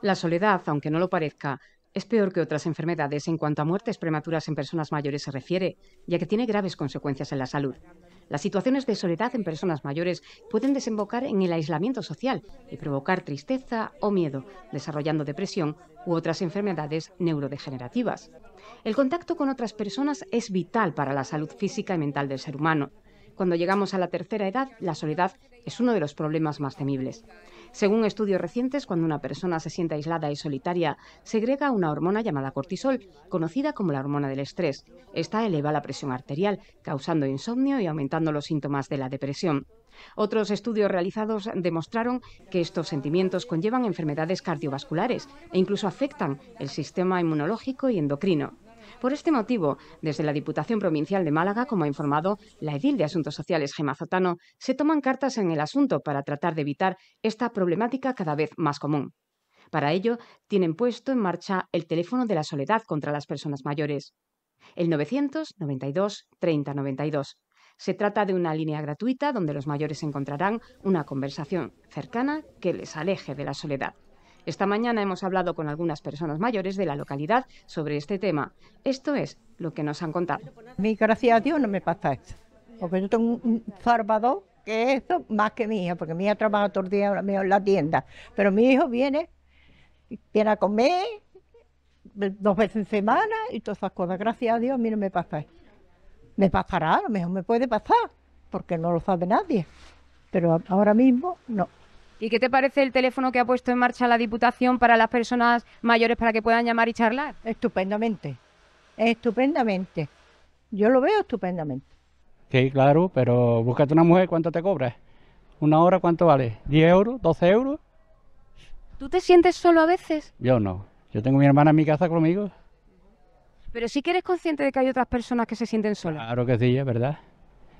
La soledad, aunque no lo parezca, es peor que otras enfermedades en cuanto a muertes prematuras en personas mayores se refiere, ya que tiene graves consecuencias en la salud. Las situaciones de soledad en personas mayores pueden desembocar en el aislamiento social y provocar tristeza o miedo, desarrollando depresión u otras enfermedades neurodegenerativas. El contacto con otras personas es vital para la salud física y mental del ser humano. Cuando llegamos a la tercera edad, la soledad es uno de los problemas más temibles. Según estudios recientes, cuando una persona se siente aislada y solitaria, segrega una hormona llamada cortisol, conocida como la hormona del estrés. Esta eleva la presión arterial, causando insomnio y aumentando los síntomas de la depresión. Otros estudios realizados demostraron que estos sentimientos conllevan enfermedades cardiovasculares e incluso afectan el sistema inmunológico y endocrino. Por este motivo, desde la Diputación Provincial de Málaga, como ha informado la edil de Asuntos Sociales Gemazotano, se toman cartas en el asunto para tratar de evitar esta problemática cada vez más común. Para ello, tienen puesto en marcha el teléfono de la soledad contra las personas mayores, el 992 3092. Se trata de una línea gratuita donde los mayores encontrarán una conversación cercana que les aleje de la soledad. Esta mañana hemos hablado con algunas personas mayores de la localidad sobre este tema. Esto es lo que nos han contado. Mi gracias a Dios no me pasa esto, porque yo tengo un salvador que es más que mía, porque mi hija trabaja todo el día en la tienda, pero mi hijo viene, viene a comer dos veces en semana y todas esas cosas. Gracias a Dios a mí no me pasa esto. Me pasará, a lo mejor me puede pasar, porque no lo sabe nadie, pero ahora mismo no. ¿Y qué te parece el teléfono que ha puesto en marcha la Diputación para las personas mayores para que puedan llamar y charlar? Estupendamente, estupendamente. Yo lo veo estupendamente. Sí, claro, pero búscate una mujer, ¿cuánto te cobras? ¿Una hora cuánto vale? ¿10 euros? ¿12 euros? ¿Tú te sientes solo a veces? Yo no. Yo tengo mi hermana en mi casa conmigo. Pero sí que eres consciente de que hay otras personas que se sienten solas. Claro que sí, es verdad.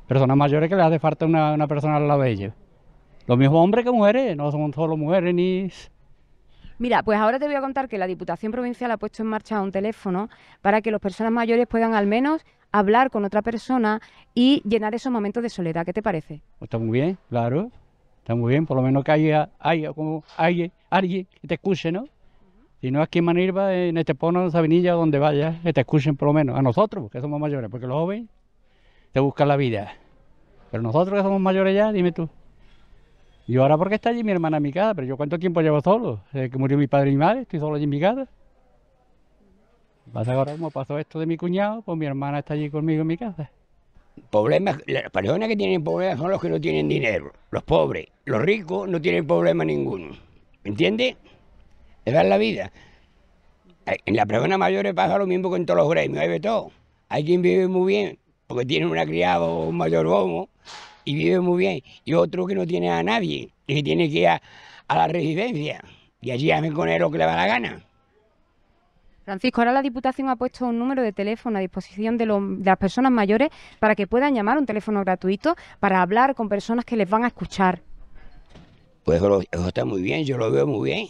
Personas mayores que les hace falta una, persona al lado de ellos. Los mismos hombres que mujeres, no son solo mujeres ni... Mira, pues ahora te voy a contar que la Diputación Provincial ha puesto en marcha un teléfono para que las personas mayores puedan al menos hablar con otra persona y llenar esos momentos de soledad. ¿Qué te parece? Pues está muy bien, claro. Está muy bien, por lo menos que haya, alguien que te escuche, ¿no? Si no aquí en Manirba, en este pueblo, en Sabinilla, donde vaya, que te escuchen por lo menos. A nosotros, porque somos mayores, porque los jóvenes te buscan la vida. Pero nosotros que somos mayores ya, dime tú. Y ahora porque está allí mi hermana en mi casa, pero yo cuánto tiempo llevo solo, desde eh, que murió mi padre y mi madre, estoy solo allí en mi casa. Vas a ahora cómo pasó esto de mi cuñado, pues mi hermana está allí conmigo en mi casa. Problemas, las personas que tienen problemas son los que no tienen dinero, los pobres, los ricos no tienen problema ninguno. ¿Entiendes? Es es la vida. En las personas mayores pasa lo mismo que en todos los gremios, hay de todo. Hay quien vive muy bien, porque tiene una criada o un mayor gomo y vive muy bien, y otro que no tiene a nadie, y que tiene que ir a, la residencia, y allí hacen con él lo que le va la gana. Francisco, ahora la Diputación ha puesto un número de teléfono a disposición de, las personas mayores para que puedan llamar un teléfono gratuito para hablar con personas que les van a escuchar. Pues eso, está muy bien, yo lo veo muy bien.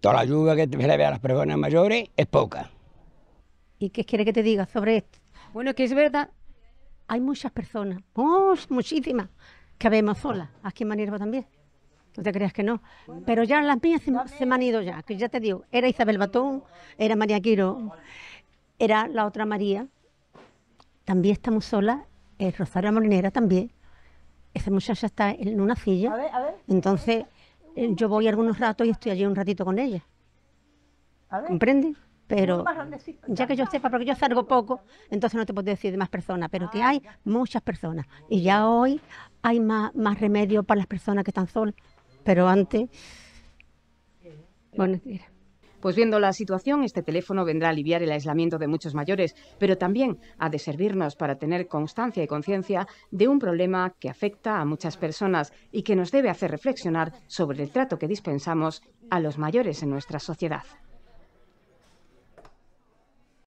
Toda la ayuda que le ve a las personas mayores es poca. ¿Y qué quiere que te diga sobre esto? Bueno, que es verdad hay muchas personas, muchísimas, que vemos solas, aquí en Manierva también. ¿Tú te creas que no. Pero ya las mías se, me han ido ya, que ya te digo, era Isabel Batón, era María Quiro, era la otra María. También estamos solas, es eh, Rosario Molinera también. Esa muchacha está en una silla. Entonces, eh, yo voy algunos ratos y estoy allí un ratito con ella. ¿Comprendes? pero ya que yo sepa, porque yo salgo poco, entonces no te puedo decir de más personas, pero que ah, hay muchas personas. Y ya hoy hay más, más remedio para las personas que están solas, pero antes... Bueno, Pues viendo la situación, este teléfono vendrá a aliviar el aislamiento de muchos mayores, pero también ha de servirnos para tener constancia y conciencia de un problema que afecta a muchas personas y que nos debe hacer reflexionar sobre el trato que dispensamos a los mayores en nuestra sociedad.